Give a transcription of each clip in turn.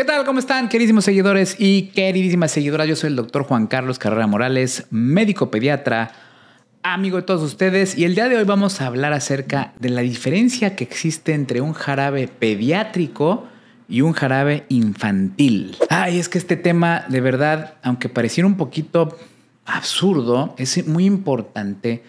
¿Qué tal? ¿Cómo están, queridísimos seguidores y queridísimas seguidoras? Yo soy el doctor Juan Carlos Carrera Morales, médico pediatra, amigo de todos ustedes, y el día de hoy vamos a hablar acerca de la diferencia que existe entre un jarabe pediátrico y un jarabe infantil. Ay, es que este tema, de verdad, aunque pareciera un poquito absurdo, es muy importante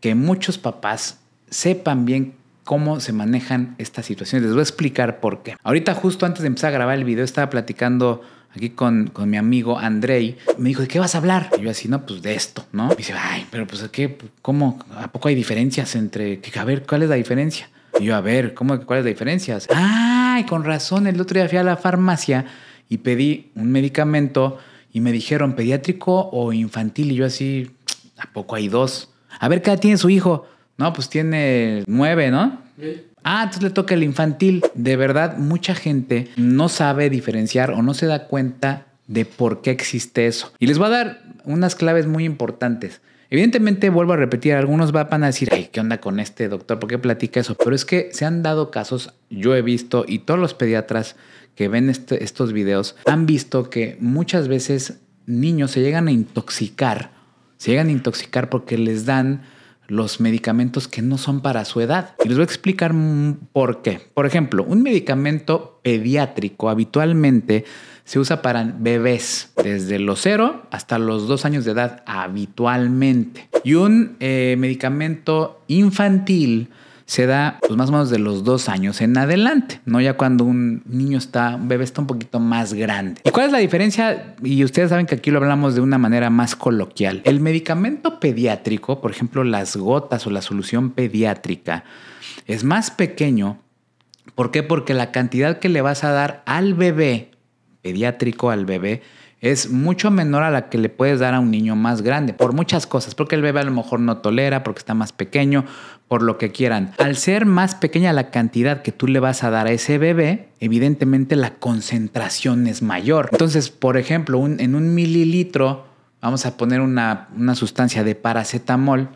que muchos papás sepan bien cómo se manejan estas situaciones. Les voy a explicar por qué. Ahorita justo antes de empezar a grabar el video estaba platicando aquí con, mi amigo Andrei. Me dijo, ¿de qué vas a hablar? Y yo así, no, pues de esto, ¿no? Y dice, ay, pero pues ¿qué? ¿Cómo? ¿A poco hay diferencias entre... A ver, ¿cuál es la diferencia? Y yo, a ver, ¿cómo, ¿cuál es la diferencia? Ay, con razón, el otro día fui a la farmacia y pedí un medicamento y me dijeron pediátrico o infantil y yo así, ¿a poco hay dos? A ver, ¿cada tiene su hijo? No, pues tiene nueve, ¿no? Ah, entonces le toca el infantil. De verdad, mucha gente no sabe diferenciar o no se da cuenta de por qué existe eso. Y les voy a dar unas claves muy importantes. Evidentemente, vuelvo a repetir, algunos van a decir, ay, ¿qué onda con este doctor? ¿Por qué platica eso? Pero es que se han dado casos, yo he visto, y todos los pediatras que ven este, estos videos han visto que muchas veces niños se llegan a intoxicar, se llegan a intoxicar porque les dan los medicamentos que no son para su edad. Y les voy a explicar por qué. Por ejemplo, un medicamento pediátrico habitualmente se usa para bebés desde los 0 hasta los 2 años de edad habitualmente. Y un eh, medicamento infantil se da pues, más o menos de los dos años en adelante, ¿no? Ya cuando un niño está, un bebé está un poquito más grande. ¿Y cuál es la diferencia? Y ustedes saben que aquí lo hablamos de una manera más coloquial. El medicamento pediátrico, por ejemplo, las gotas o la solución pediátrica, es más pequeño. ¿Por qué? Porque la cantidad que le vas a dar al bebé pediátrico, al bebé, es mucho menor a la que le puedes dar a un niño más grande, por muchas cosas, porque el bebé a lo mejor no tolera, porque está más pequeño, por lo que quieran. Al ser más pequeña la cantidad que tú le vas a dar a ese bebé, evidentemente la concentración es mayor. Entonces, por ejemplo, en un mililitro, vamos a poner una, sustancia de paracetamol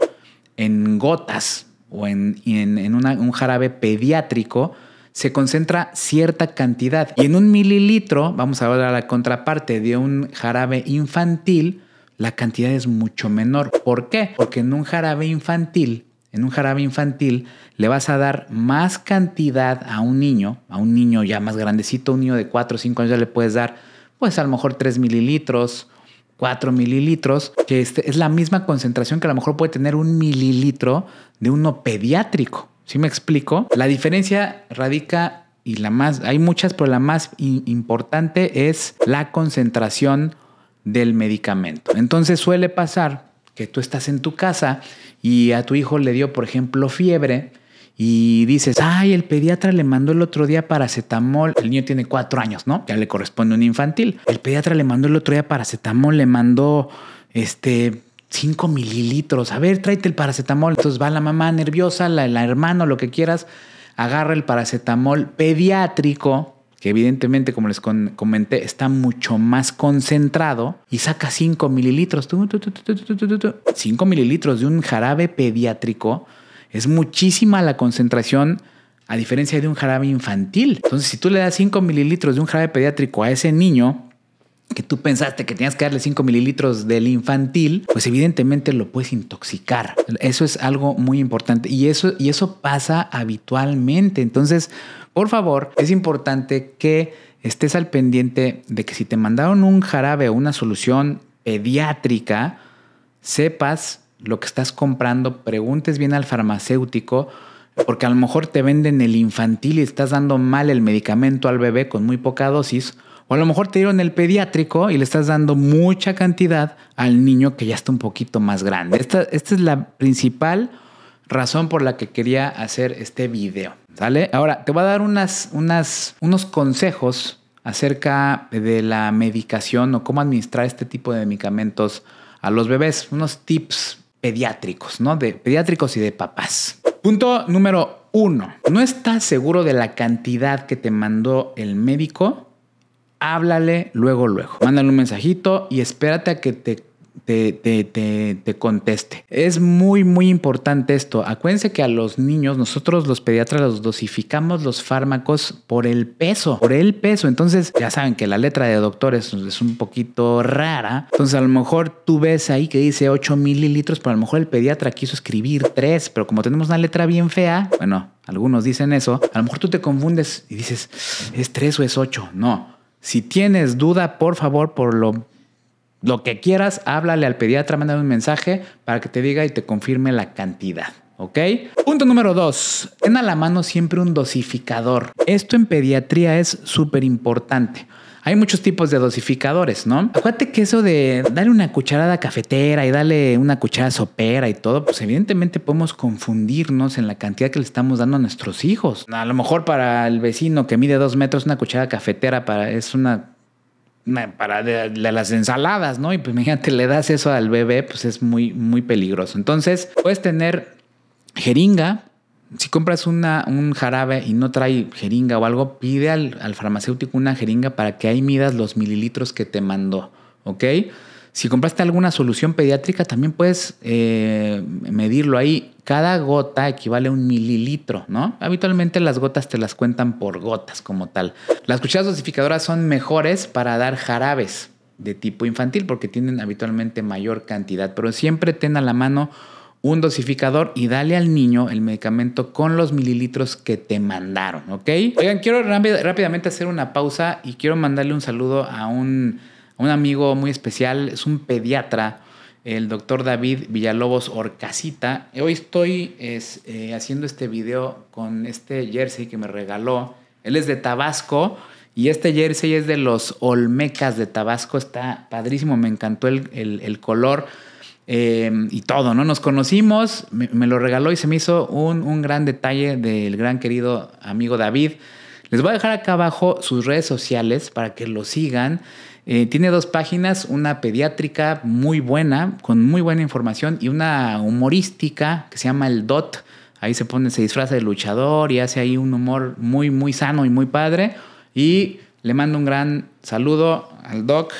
en gotas o en, un jarabe pediátrico, se concentra cierta cantidad. Y en un mililitro, vamos a ver a la contraparte de un jarabe infantil, la cantidad es mucho menor. ¿Por qué? Porque en un jarabe infantil, en un jarabe infantil, le vas a dar más cantidad a un niño, a un niño ya más grandecito, un niño de 4 o 5 años ya le puedes dar, pues a lo mejor 3 mililitros, 4 mililitros, que este, es la misma concentración que a lo mejor puede tener un mililitro de uno pediátrico. Si me explico? La diferencia radica y la más, hay muchas, pero la más importante es la concentración del medicamento. Entonces suele pasar que tú estás en tu casa y a tu hijo le dio, por ejemplo, fiebre y dices, ay, el pediatra le mandó el otro día paracetamol. El niño tiene cuatro años, ¿no? Ya le corresponde un infantil. El pediatra le mandó el otro día paracetamol, le mandó este 5 mililitros. A ver, tráete el paracetamol. Entonces va la mamá nerviosa, la, la hermano, lo que quieras, agarra el paracetamol pediátrico, que evidentemente, como les comenté, está mucho más concentrado y saca 5 mililitros. 5 mililitros de un jarabe pediátrico es muchísima la concentración a diferencia de un jarabe infantil. Entonces, si tú le das 5 mililitros de un jarabe pediátrico a ese niño, que tú pensaste que tenías que darle 5 mililitros del infantil, pues evidentemente lo puedes intoxicar. Eso es algo muy importante y eso, y eso pasa habitualmente. Entonces, por favor, es importante que estés al pendiente de que si te mandaron un jarabe o una solución pediátrica, sepas lo que estás comprando, preguntes bien al farmacéutico, porque a lo mejor te venden el infantil y estás dando mal el medicamento al bebé con muy poca dosis o a lo mejor te dieron el pediátrico y le estás dando mucha cantidad al niño que ya está un poquito más grande. Esta, es la principal razón por la que quería hacer este video. ¿Sale? Ahora, te voy a dar unas, unos consejos acerca de la medicación o cómo administrar este tipo de medicamentos a los bebés. Unos tips pediátricos, ¿no? De pediátricos y de papás. Punto número uno. No estás seguro de la cantidad que te mandó el médico háblale luego, luego. Mándale un mensajito y espérate a que te te, conteste. Es muy, muy importante esto. Acuérdense que a los niños, nosotros los pediatras los dosificamos los fármacos por el peso, por el peso. Entonces, ya saben que la letra de doctores es un poquito rara. Entonces, a lo mejor tú ves ahí que dice 8 mililitros, pero a lo mejor el pediatra quiso escribir 3, pero como tenemos una letra bien fea, bueno, algunos dicen eso, a lo mejor tú te confundes y dices, ¿es 3 o es 8? No. Si tienes duda, por favor, por lo, lo que quieras, háblale al pediatra, mándale un mensaje para que te diga y te confirme la cantidad. ¿ok? Punto número dos. Ten a la mano siempre un dosificador. Esto en pediatría es súper importante. Hay muchos tipos de dosificadores, ¿no? Acuérdate que eso de darle una cucharada cafetera y darle una cucharada sopera y todo, pues evidentemente podemos confundirnos en la cantidad que le estamos dando a nuestros hijos. A lo mejor para el vecino que mide dos metros, una cucharada cafetera para, es una para de, las ensaladas, ¿no? Y pues imagínate, le das eso al bebé, pues es muy, muy peligroso. Entonces, puedes tener jeringa. Si compras una, un jarabe y no trae jeringa o algo, pide al, farmacéutico una jeringa para que ahí midas los mililitros que te mandó. ¿Ok? Si compraste alguna solución pediátrica, también puedes eh, medirlo ahí. Cada gota equivale a un mililitro, ¿no? Habitualmente las gotas te las cuentan por gotas como tal. Las cucharas dosificadoras son mejores para dar jarabes de tipo infantil porque tienen habitualmente mayor cantidad, pero siempre ten a la mano un dosificador y dale al niño el medicamento con los mililitros que te mandaron, ¿ok? Oigan, quiero rápidamente hacer una pausa y quiero mandarle un saludo a un, un amigo muy especial, es un pediatra, el doctor David Villalobos Orcasita. Hoy estoy es, eh, haciendo este video con este jersey que me regaló. Él es de Tabasco. Y este jersey es de los Olmecas de Tabasco, está padrísimo, me encantó el, el, el color. Em, y todo, ¿no? Nos conocimos, me, lo regaló y se me hizo un, gran detalle del gran querido amigo David. Les voy a dejar acá abajo sus redes sociales para que lo sigan. Eh, tiene dos páginas, una pediátrica muy buena, con muy buena información, y una humorística que se llama El Dot. Ahí se pone, se disfraza de luchador y hace ahí un humor muy, muy sano y muy padre. Y le mando un gran saludo al Doc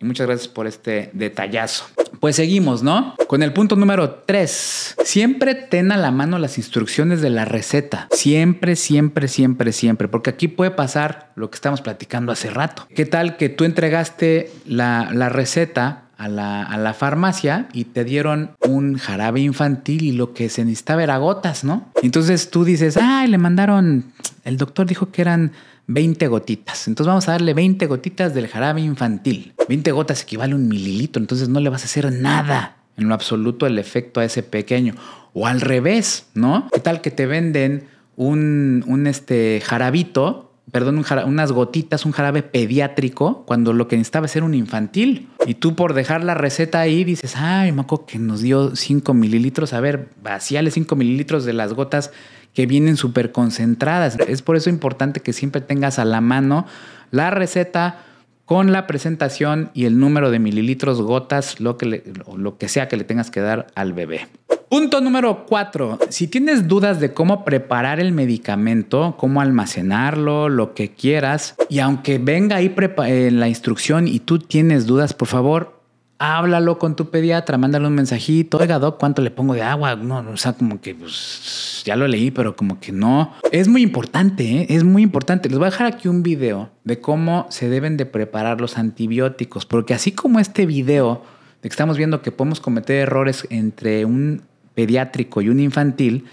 y muchas gracias por este detallazo. Pues seguimos, ¿no? Con el punto número 3. Siempre ten a la mano las instrucciones de la receta. Siempre, siempre, siempre, siempre. Porque aquí puede pasar lo que estamos platicando hace rato. ¿Qué tal que tú entregaste la, receta a la, a la, farmacia y te dieron un jarabe infantil y lo que se necesitaba era gotas, ¿no? Entonces tú dices, ay, le mandaron, el doctor dijo que eran 20 gotitas. Entonces vamos a darle 20 gotitas del jarabe infantil. 20 gotas equivale a un mililitro, entonces no le vas a hacer nada en lo absoluto el efecto a ese pequeño. O al revés, ¿no? ¿Qué tal que te venden un, este jarabito? Perdón, unas gotitas, un jarabe pediátrico, cuando lo que necesitaba ser un infantil. Y tú por dejar la receta ahí dices, ay, Maco, que nos dio 5 mililitros. A ver, vaciale 5 mililitros de las gotas que vienen súper concentradas. Es por eso importante que siempre tengas a la mano la receta con la presentación y el número de mililitros, gotas, lo que, lo que sea que le tengas que dar al bebé. Punto número cuatro. Si tienes dudas de cómo preparar el medicamento, cómo almacenarlo, lo que quieras, y aunque venga ahí en la instrucción y tú tienes dudas, por favor, háblalo con tu pediatra, mándale un mensajito, oiga, doc, ¿cuánto le pongo de agua? No, o sea, como que pues, ya lo leí, pero como que no. Es muy importante, ¿eh? es muy importante. Les voy a dejar aquí un video de cómo se deben de preparar los antibióticos, porque así como este video de que estamos viendo que podemos cometer errores entre un pediátrico y un infantil,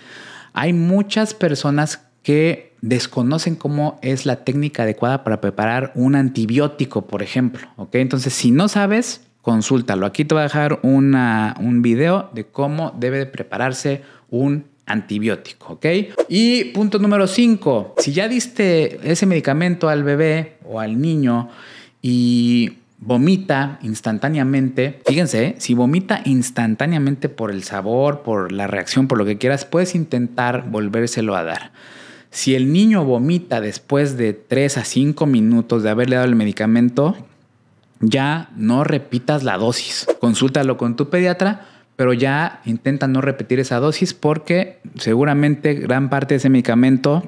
hay muchas personas que desconocen cómo es la técnica adecuada para preparar un antibiótico, por ejemplo. Entonces, si no sabes, consúltalo. Aquí te voy a dejar un video de cómo debe prepararse un antibiótico, ¿ok? Y punto número 5, si ya diste ese medicamento al bebé o al niño y vomita instantáneamente, fíjense, ¿eh? si vomita instantáneamente por el sabor, por la reacción, por lo que quieras, puedes intentar volvérselo a dar. Si el niño vomita después de 3 a 5 minutos de haberle dado el medicamento, ya no repitas la dosis. Consúltalo con tu pediatra, pero ya intenta no repetir esa dosis porque seguramente gran parte de ese medicamento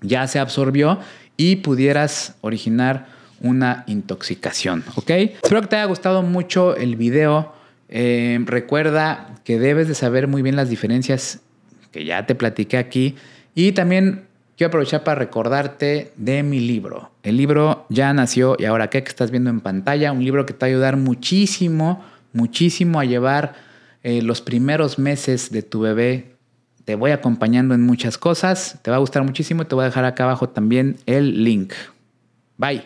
ya se absorbió y pudieras originar una intoxicación. ¿Ok? Espero que te haya gustado mucho el video. Eh, recuerda que debes de saber muy bien las diferencias que ya te platiqué aquí y también quiero aprovechar para recordarte de mi libro. El libro ya nació y ahora qué que estás viendo en pantalla, un libro que te va a ayudar muchísimo, muchísimo a llevar eh, los primeros meses de tu bebé. Te voy acompañando en muchas cosas, te va a gustar muchísimo y te voy a dejar acá abajo también el link. Bye.